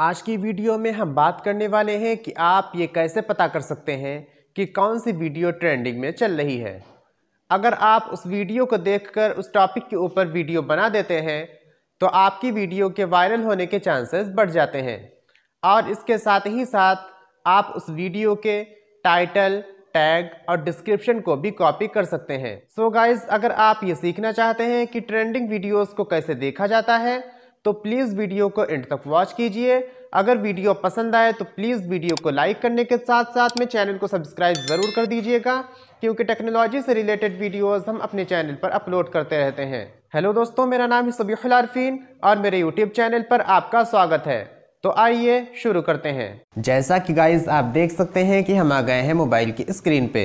आज की वीडियो में हम बात करने वाले हैं कि आप ये कैसे पता कर सकते हैं कि कौन सी वीडियो ट्रेंडिंग में चल रही है अगर आप उस वीडियो को देखकर उस टॉपिक के ऊपर वीडियो बना देते हैं तो आपकी वीडियो के वायरल होने के चांसेस बढ़ जाते हैं और इसके साथ ही साथ आप उस वीडियो के टाइटल टैग और डिस्क्रिप्शन को भी कॉपी कर सकते हैं सो so गाइज अगर आप ये सीखना चाहते हैं कि ट्रेंडिंग वीडियोस को कैसे देखा जाता है तो प्लीज़ वीडियो को एंड तक वॉच कीजिए अगर वीडियो पसंद आए तो प्लीज़ वीडियो को लाइक करने के साथ साथ में चैनल को सब्सक्राइब ज़रूर कर दीजिएगा क्योंकि टेक्नोलॉजी से रिलेटेड वीडियोस हम अपने चैनल पर अपलोड करते रहते हैं हेलो दोस्तों मेरा नाम है सबीहुल आरफीन और मेरे यूट्यूब चैनल पर आपका स्वागत है तो आइए शुरू करते हैं जैसा कि गाइज आप देख सकते हैं कि हम आ गए हैं मोबाइल की स्क्रीन पे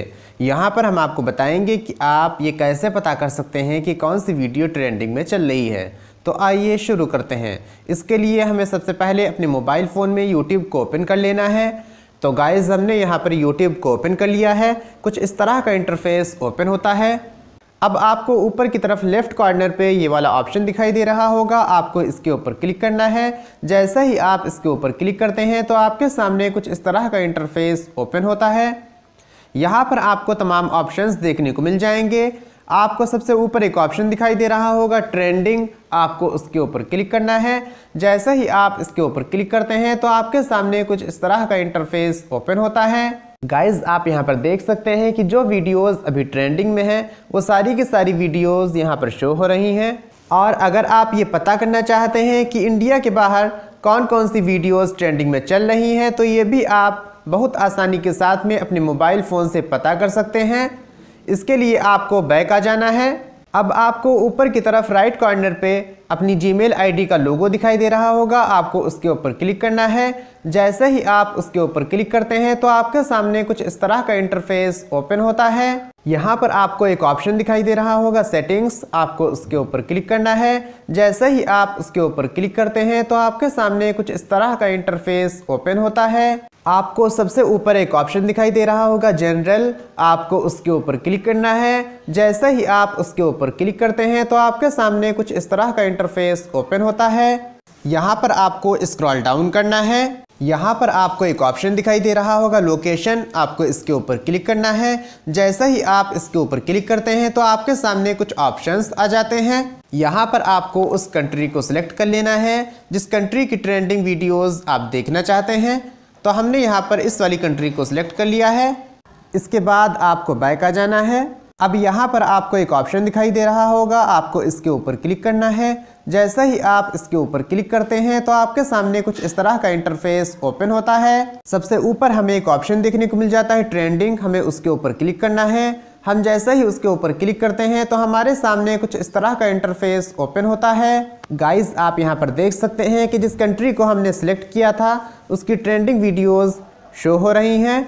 यहाँ पर हम आपको बताएंगे कि आप ये कैसे पता कर सकते हैं कि कौन सी वीडियो ट्रेंडिंग में चल रही है तो आइए शुरू करते हैं इसके लिए हमें सबसे पहले अपने मोबाइल फ़ोन में यूट्यूब को ओपन कर लेना है तो गाइज़ हमने यहाँ पर यूट्यूब को ओपन कर लिया है कुछ इस तरह का इंटरफेस ओपन होता है अब आपको ऊपर की तरफ लेफ़्ट कॉर्नर पे ये वाला ऑप्शन दिखाई दे रहा होगा आपको इसके ऊपर क्लिक करना है जैसा ही आप इसके ऊपर क्लिक करते हैं तो आपके सामने कुछ इस तरह का इंटरफेस ओपन होता है यहाँ पर आपको तमाम ऑप्शंस देखने को मिल जाएंगे आपको सबसे ऊपर एक ऑप्शन दिखाई दे रहा होगा ट्रेंडिंग आपको उसके ऊपर क्लिक करना है जैसे ही आप इसके ऊपर क्लिक करते हैं तो आपके सामने कुछ इस तरह का इंटरफेस ओपन होता है गाइज आप यहाँ पर देख सकते हैं कि जो वीडियोस अभी ट्रेंडिंग में हैं वो सारी की सारी वीडियोस यहाँ पर शो हो रही हैं और अगर आप ये पता करना चाहते हैं कि इंडिया के बाहर कौन कौन सी वीडियोस ट्रेंडिंग में चल रही हैं तो ये भी आप बहुत आसानी के साथ में अपने मोबाइल फ़ोन से पता कर सकते हैं इसके लिए आपको बैक आ जाना है अब आपको ऊपर की तरफ राइट कॉर्नर पे अपनी जीमेल आईडी का लोगो दिखाई दे रहा होगा आपको उसके ऊपर क्लिक करना है जैसे ही आप उसके ऊपर क्लिक करते हैं तो आपके सामने कुछ इस तरह का इंटरफेस ओपन होता है यहाँ पर आपको एक ऑप्शन दिखाई दे रहा होगा सेटिंग्स आपको उसके ऊपर क्लिक करना है जैसे ही आप उसके ऊपर क्लिक करते हैं तो आपके सामने कुछ इस तरह का इंटरफेस ओपन होता है आपको सबसे ऊपर एक ऑप्शन दिखाई दे रहा होगा जनरल आपको उसके ऊपर क्लिक करना है जैसे ही आप उसके ऊपर क्लिक करते हैं तो आपके सामने कुछ इस तरह का इंटरफेस ओपन होता है यहाँ पर आपको स्क्रॉल डाउन करना है यहाँ पर आपको एक ऑप्शन दिखाई दे रहा होगा लोकेशन आपको इसके ऊपर क्लिक करना है जैसे ही आप इसके ऊपर क्लिक करते हैं तो आपके सामने कुछ ऑप्शंस आ जाते हैं यहाँ पर आपको उस कंट्री को सिलेक्ट कर लेना है जिस कंट्री की ट्रेंडिंग वीडियोस आप देखना चाहते हैं तो हमने यहाँ पर इस वाली कंट्री को सिलेक्ट कर लिया है इसके बाद आपको बैक आ जाना है अब यहाँ पर आपको एक ऑप्शन दिखाई दे रहा होगा आपको इसके ऊपर क्लिक करना है जैसा ही आप इसके ऊपर क्लिक करते हैं तो आपके सामने कुछ इस तरह का इंटरफेस ओपन होता है सबसे ऊपर हमें एक ऑप्शन देखने को मिल जाता है ट्रेंडिंग हमें उसके ऊपर क्लिक करना है हम जैसे ही उसके ऊपर क्लिक करते हैं तो हमारे सामने कुछ इस तरह का इंटरफेस ओपन होता है गाइस आप यहाँ पर देख सकते हैं कि जिस कंट्री को हमने सेलेक्ट किया था उसकी ट्रेंडिंग वीडियोस शो हो रही हैं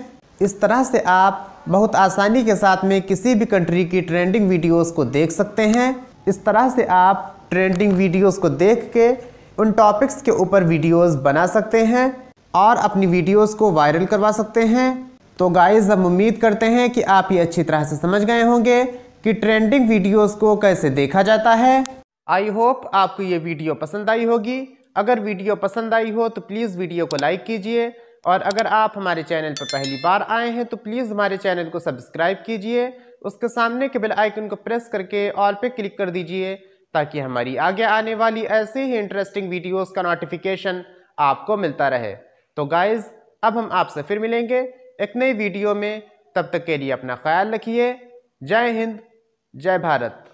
इस तरह से आप बहुत आसानी के साथ में किसी भी कंट्री की ट्रेंडिंग वीडियोस को देख सकते हैं इस तरह से आप ट्रेंडिंग वीडियोस को देख के उन टॉपिक्स के ऊपर वीडियोस बना सकते हैं और अपनी वीडियोस को वायरल करवा सकते हैं तो गाइस हम उम्मीद करते हैं कि आप ये अच्छी तरह से समझ गए होंगे कि ट्रेंडिंग वीडियोज़ को कैसे देखा जाता है आई होप आपको ये वीडियो पसंद आई होगी अगर वीडियो पसंद आई हो तो प्लीज़ वीडियो को लाइक कीजिए और अगर आप हमारे चैनल पर पहली बार आए हैं तो प्लीज़ हमारे चैनल को सब्सक्राइब कीजिए उसके सामने के बेल आइकन को प्रेस करके ऑल पे क्लिक कर दीजिए ताकि हमारी आगे आने वाली ऐसे ही इंटरेस्टिंग वीडियोस का नोटिफिकेशन आपको मिलता रहे तो गाइज़ अब हम आपसे फिर मिलेंगे एक नई वीडियो में तब तक के लिए अपना ख्याल रखिए जय हिंद जय भारत